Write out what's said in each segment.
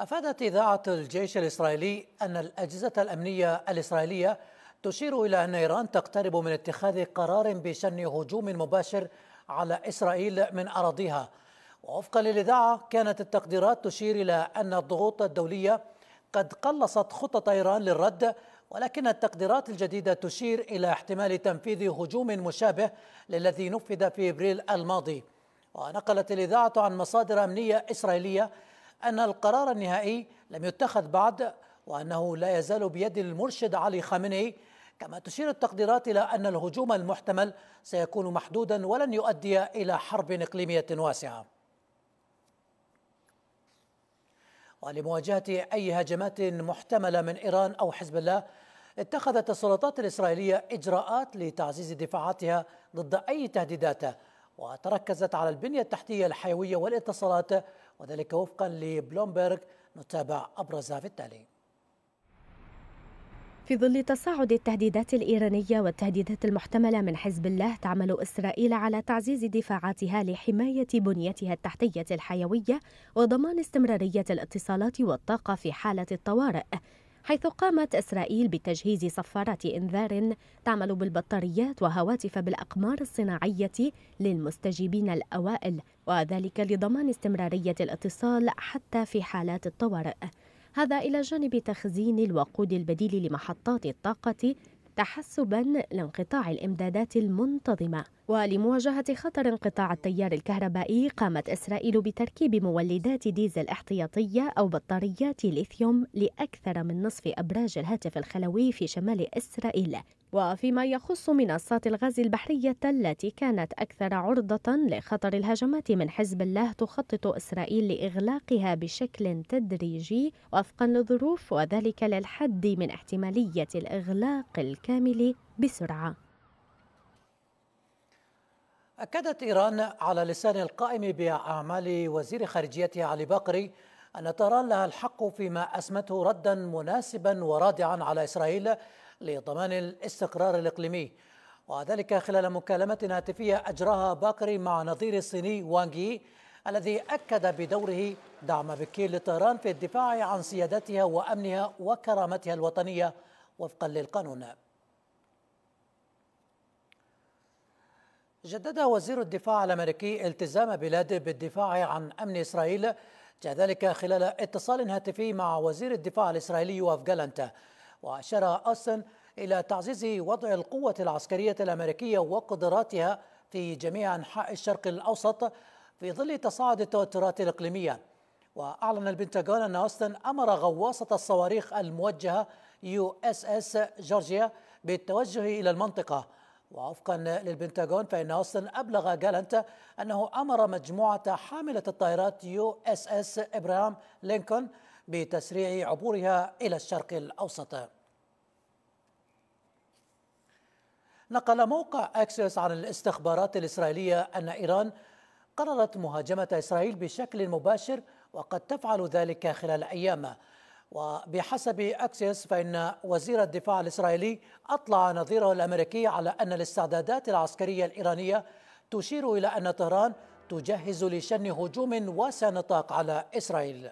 أفادت إذاعة الجيش الإسرائيلي أن الأجهزة الأمنية الإسرائيلية تشير إلى أن إيران تقترب من اتخاذ قرار بشن هجوم مباشر على إسرائيل من أراضيها ووفقا للإذاعة كانت التقديرات تشير إلى أن الضغوط الدولية قد قلصت خطط إيران للرد ولكن التقديرات الجديدة تشير إلى احتمال تنفيذ هجوم مشابه للذي نفذ في إبريل الماضي ونقلت الإذاعة عن مصادر أمنية إسرائيلية أن القرار النهائي لم يتخذ بعد وأنه لا يزال بيد المرشد علي خامنئي كما تشير التقديرات إلى أن الهجوم المحتمل سيكون محدودا ولن يؤدي إلى حرب إقليمية واسعة ولمواجهة أي هجمات محتملة من إيران أو حزب الله اتخذت السلطات الإسرائيلية إجراءات لتعزيز دفاعاتها ضد أي تهديدات وتركزت على البنية التحتية الحيوية والاتصالات وذلك وفقا لبلومبرغ نتابع أبرزها في التالي في ظل تصاعد التهديدات الإيرانية والتهديدات المحتملة من حزب الله تعمل إسرائيل على تعزيز دفاعاتها لحماية بنيتها التحتية الحيوية وضمان استمرارية الاتصالات والطاقة في حالة الطوارئ حيث قامت إسرائيل بتجهيز صفارات إنذار تعمل بالبطاريات وهواتف بالأقمار الصناعية للمستجيبين الأوائل وذلك لضمان استمرارية الاتصال حتى في حالات الطوارئ هذا إلى جانب تخزين الوقود البديل لمحطات الطاقة تحسبا لانقطاع الامدادات المنتظمه ولمواجهة خطر انقطاع التيار الكهربائي قامت إسرائيل بتركيب مولدات ديزل احتياطية أو بطاريات ليثيوم لأكثر من نصف أبراج الهاتف الخلوي في شمال إسرائيل وفيما يخص منصات الغاز البحرية التي كانت أكثر عرضة لخطر الهجمات من حزب الله تخطط إسرائيل لإغلاقها بشكل تدريجي وفقا للظروف وذلك للحد من احتمالية الإغلاق الكامل بسرعة أكدت إيران على لسان القائم بأعمال وزير خارجيتها علي بقري أن طهران لها الحق فيما أسمته ردا مناسبا ورادعا على إسرائيل لضمان الاستقرار الإقليمي وذلك خلال مكالمة هاتفية أجراها باكري مع نظير الصيني وانغي الذي أكد بدوره دعم بكين لطهران في الدفاع عن سيادتها وأمنها وكرامتها الوطنية وفقا للقانون جدد وزير الدفاع الأمريكي التزام بلاده بالدفاع عن أمن إسرائيل جاء ذلك خلال اتصال هاتفي مع وزير الدفاع الإسرائيلي واف جالانتا وأشار أوستن إلى تعزيز وضع القوة العسكرية الأمريكية وقدراتها في جميع أنحاء الشرق الأوسط في ظل تصاعد التوترات الإقليمية وأعلن البنتاغون أن أوستن أمر غواصة الصواريخ الموجهة يو اس اس جورجيا بالتوجه إلى المنطقة ووفقا للبنتاغون فإن أوستن أبلغ جالنت أنه أمر مجموعة حاملة الطائرات يو اس اس إبراهام لينكولن بتسريع عبورها إلى الشرق الأوسط نقل موقع أكسس عن الاستخبارات الإسرائيلية أن إيران قررت مهاجمة إسرائيل بشكل مباشر وقد تفعل ذلك خلال أيام وبحسب أكسس فإن وزير الدفاع الإسرائيلي أطلع نظيره الأمريكي على أن الاستعدادات العسكرية الإيرانية تشير إلى أن طهران تجهز لشن هجوم واسع نطاق على إسرائيل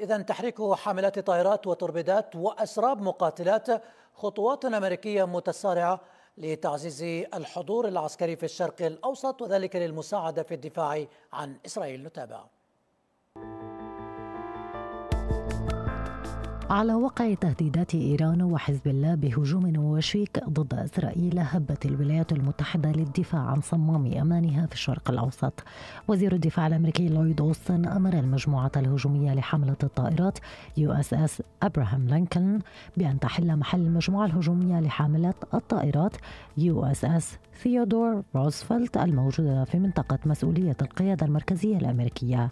إذا تحريك حاملات طائرات وتربيدات وأسراب مقاتلات خطوات أمريكية متسارعة لتعزيز الحضور العسكري في الشرق الأوسط وذلك للمساعدة في الدفاع عن إسرائيل نتابع على وقع تهديدات إيران وحزب الله بهجوم وشيك ضد إسرائيل هبت الولايات المتحدة للدفاع عن صمام أمانها في الشرق الأوسط وزير الدفاع الأمريكي لويد أوستن أمر المجموعة الهجومية لحملة الطائرات يو اس اس أبراهام لينكولن بأن تحل محل المجموعة الهجومية لحاملة الطائرات يو اس اس ثيودور روزفلت الموجودة في منطقة مسؤولية القيادة المركزية الأمريكية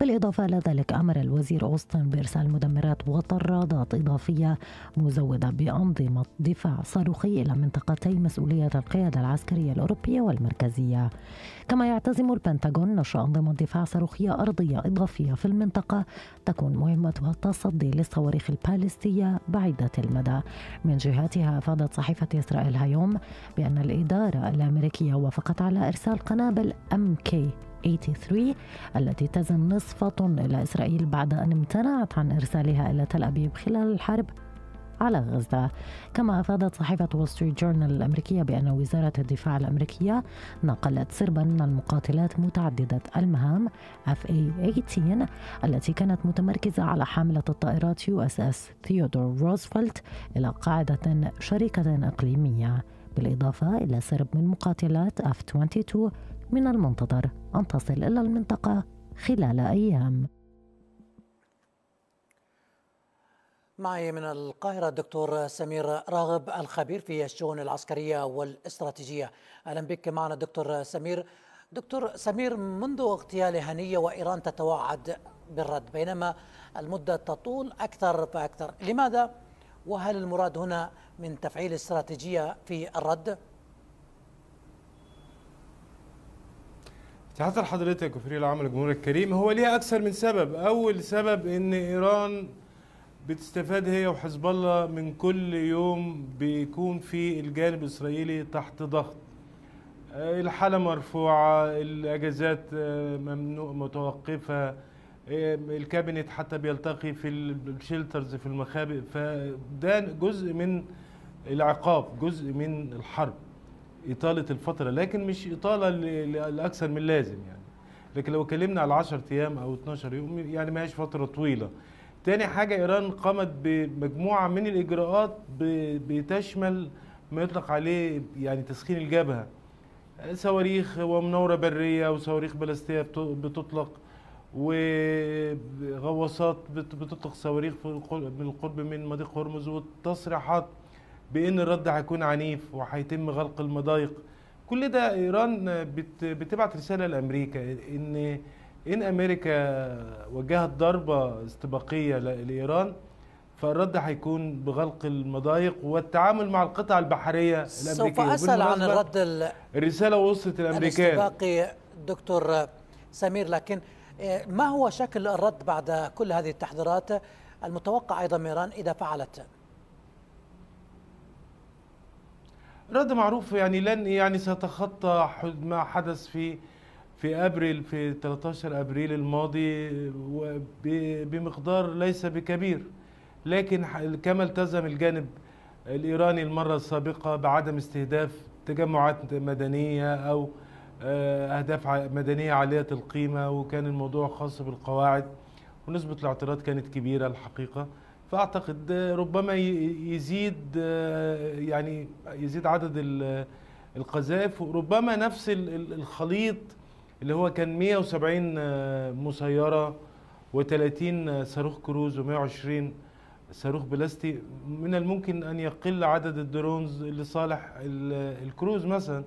بالإضافة إلى ذلك أمر الوزير أوستن بإرسال مدمرات وطرادات إضافية مزودة بأنظمة دفاع صاروخي إلى منطقتي مسؤولية القيادة العسكرية الأوروبية والمركزية كما يعتزم البنتاغون نشر أنظمة دفاع صاروخية أرضية إضافية في المنطقة تكون مهمتها التصدي للصواريخ البالستية بعيدة المدى من جهتها أفادت صحيفة إسرائيل هايوم بأن الإدارة الأمريكية وافقت على إرسال قنابل MK 83 التي تزن نصف طن إلى إسرائيل بعد أن امتنعت عن إرسالها إلى تل أبيب خلال الحرب على غزة كما أفادت صحيفة وول ستريت جورنال الأمريكية بأن وزارة الدفاع الأمريكية نقلت سربا من المقاتلات متعددة المهام FA-18 التي كانت متمركزة على حاملة الطائرات USS ثيودور روزفلت إلى قاعدة شركة إقليمية بالإضافة إلى سرب من مقاتلات اف 22 من المنتظر أن تصل إلى المنطقة خلال أيام معي من القاهرة الدكتور سمير راغب الخبير في الشؤون العسكرية والاستراتيجية أهلا بك معنا دكتور سمير دكتور سمير منذ اغتيال هنية وإيران تتوعد بالرد بينما المدة تطول أكثر فأكثر لماذا؟ وهل المراد هنا من تفعيل استراتيجية في الرد؟ تحضر حضرتك وفريق العمل الجمهور الكريم هو ليها أكثر من سبب أول سبب أن إيران بتستفاد هي وحزب الله من كل يوم بيكون في الجانب الإسرائيلي تحت ضغط الحالة مرفوعة الأجازات آه، ممنوع متوقفة آه، الكابينت حتى بيلتقي في الشيلترز في المخابئ فده جزء من العقاب جزء من الحرب إطالة الفترة لكن مش إطالة لأكثر من اللازم يعني لكن لو اتكلمنا على 10 أيام أو 12 يوم يعني ما هيش فترة طويلة تاني حاجة إيران قامت بمجموعة من الإجراءات بتشمل ما يطلق عليه يعني تسخين الجبهة صواريخ ومنورة برية وصواريخ بلاستية بتطلق وغواصات بتطلق صواريخ من القرب من مضيق هرمز وتصريحات بان الرد هيكون عنيف وهيتم غلق المضايق كل ده ايران بتبعت رساله لامريكا ان ان امريكا وجهت ضربه استباقيه لايران فالرد هيكون بغلق المضايق والتعامل مع القطع البحريه الامريكيه سوف اسال عن الرد الرساله وصلت الامريكان الاستباقي دكتور سمير لكن آه، ما هو شكل الرد بعد كل هذه التحذيرات المتوقع ايضا من ايران اذا فعلت رد معروف يعني لن يعني سيتخطى ما حدث في في ابريل في 13 ابريل الماضي بمقدار ليس بكبير لكن كما التزم الجانب الايراني المره السابقه بعدم استهداف تجمعات مدنيه او آه، اهداف مدنيه عاليه القيمه وكان الموضوع خاص بالقواعد ونسبه الاعتراض كانت كبيره الحقيقه فاعتقد ربما يزيد آه، يعني يزيد عدد القذائف وربما نفس الخليط اللي هو كان 170 آه، مسيره و30 آه، صاروخ كروز و120 صاروخ بلاستي من الممكن ان يقل عدد الدرونز لصالح الكروز مثلا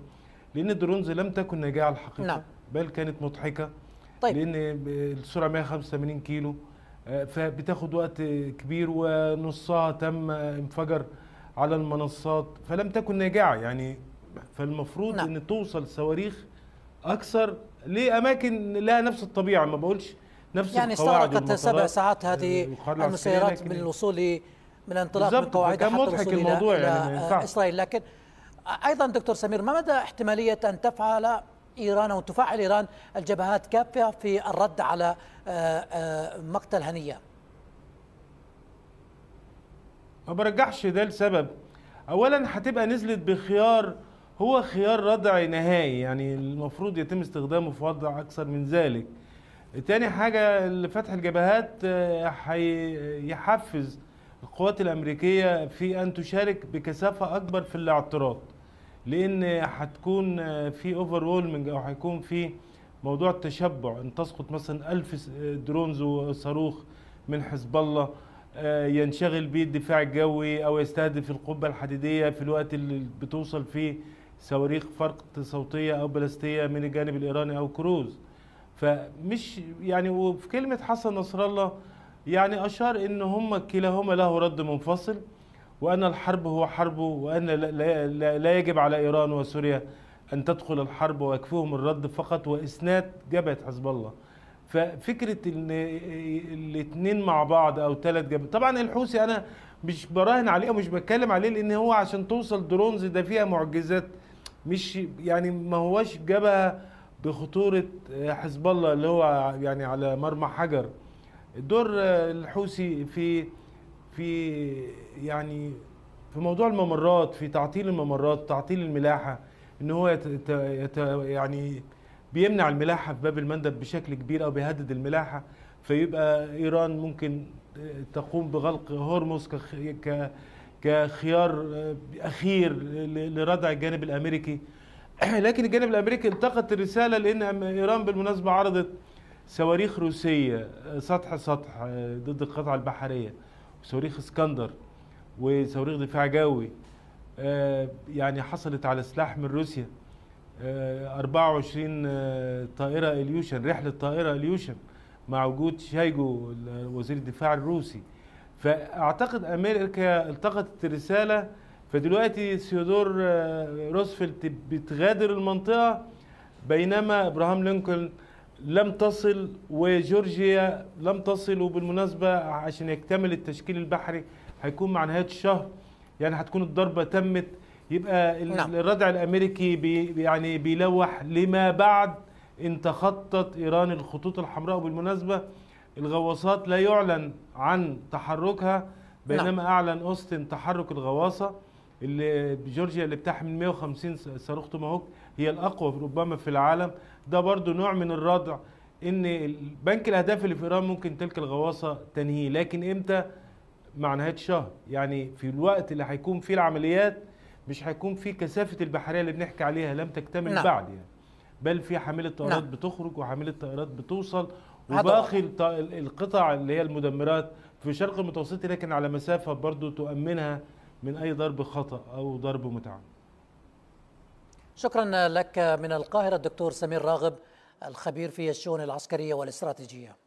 لان الدرونز لم تكن ناجعه الحقيقه نعم. بل كانت مضحكه طيب. لان السرعه 185 كيلو آه، فبتاخد وقت كبير ونصها تم انفجر على المنصات فلم تكن ناجعه يعني فالمفروض نعم. ان توصل صواريخ اكثر لاماكن لها نفس الطبيعه ما بقولش نفس يعني استغرقت سبع ساعات هذه آه، المسيرات من الوصول من انطلاق من قواعدها حتى مضحك الموضوع يعني، إلى يعني إلى إسرائيل لكن أيضا دكتور سمير ما مدى احتمالية أن تفعل إيران أو تفعل إيران الجبهات كافة في الرد على آه، آه، مقتل هنية ما برجحش ده لسبب أولا هتبقى نزلت بخيار هو خيار ردع نهائي يعني المفروض يتم استخدامه في وضع أكثر من ذلك تاني حاجة لفتح الجبهات آه، هيحفز القوات الأمريكية في أن تشارك بكثافة أكبر في الاعتراض لان هتكون في اوفر او هيكون في موضوع التشبع ان تسقط مثلا ألف درونز وصاروخ من حزب الله آه، ينشغل به الدفاع الجوي او يستهدف القبه الحديديه في الوقت اللي بتوصل فيه صواريخ فرق صوتيه او بلاستيه من الجانب الايراني او كروز فمش يعني وفي كلمه حسن نصر الله يعني اشار ان هم كلاهما له رد منفصل وأن الحرب هو حرب وأن لا يجب على إيران وسوريا أن تدخل الحرب ويكفيهم الرد فقط وإسناد جبهة حزب الله ففكرة إن الاثنين مع بعض أو ثلاث جبهات طبعا الحوثي أنا مش براهن عليه ومش بتكلم عليه لأن هو عشان توصل درونز ده فيها معجزات مش يعني ما هواش جبهة بخطورة حزب الله اللي هو يعني على مرمى حجر دور الحوثي في في يعني في موضوع الممرات في تعطيل الممرات تعطيل الملاحه ان هو يت يت يعني بيمنع الملاحه في باب المندب بشكل كبير او بيهدد الملاحه فيبقى ايران ممكن تقوم بغلق هرمز كخيار اخير لردع الجانب الامريكي لكن الجانب الامريكي التقط الرساله لان ايران بالمناسبه عرضت صواريخ روسيه سطح سطح ضد القطع البحريه صواريخ اسكندر وصواريخ دفاع جوي آه، يعني حصلت على سلاح من روسيا 24 آه، آه، طائره اليوشن رحله طائره اليوشن مع وجود شايجو وزير الدفاع الروسي فاعتقد امريكا التقطت الرساله فدلوقتي سيودور روزفلت بتغادر المنطقه بينما ابراهام لينكولن لم تصل وجورجيا لم تصل وبالمناسبة عشان يكتمل التشكيل البحري هيكون مع نهاية الشهر يعني هتكون الضربة تمت يبقى نعم. الردع الأمريكي بي يعني بيلوح لما بعد ان تخطت إيران الخطوط الحمراء وبالمناسبة الغواصات لا يعلن عن تحركها بينما نعم. أعلن أوستن تحرك الغواصة اللي جورجيا اللي بتحمل 150 صاروخ توماهوك هي الاقوى ربما في العالم ده برضو نوع من الردع ان بنك الاهداف اللي في ايران ممكن تلك الغواصه تنهيه لكن امتى مع نهايه الشهر يعني في الوقت اللي هيكون فيه العمليات مش هيكون فيه كثافه البحريه اللي بنحكي عليها لم تكتمل نعم. بعد يعني بل في حامل طائرات نعم. بتخرج وحامل طائرات بتوصل وباقي القطع اللي هي المدمرات في شرق المتوسط لكن على مسافه برضو تؤمنها من أي ضرب خطأ أو ضرب متعمد شكرا لك من القاهرة الدكتور سمير راغب الخبير في الشؤون العسكرية والاستراتيجية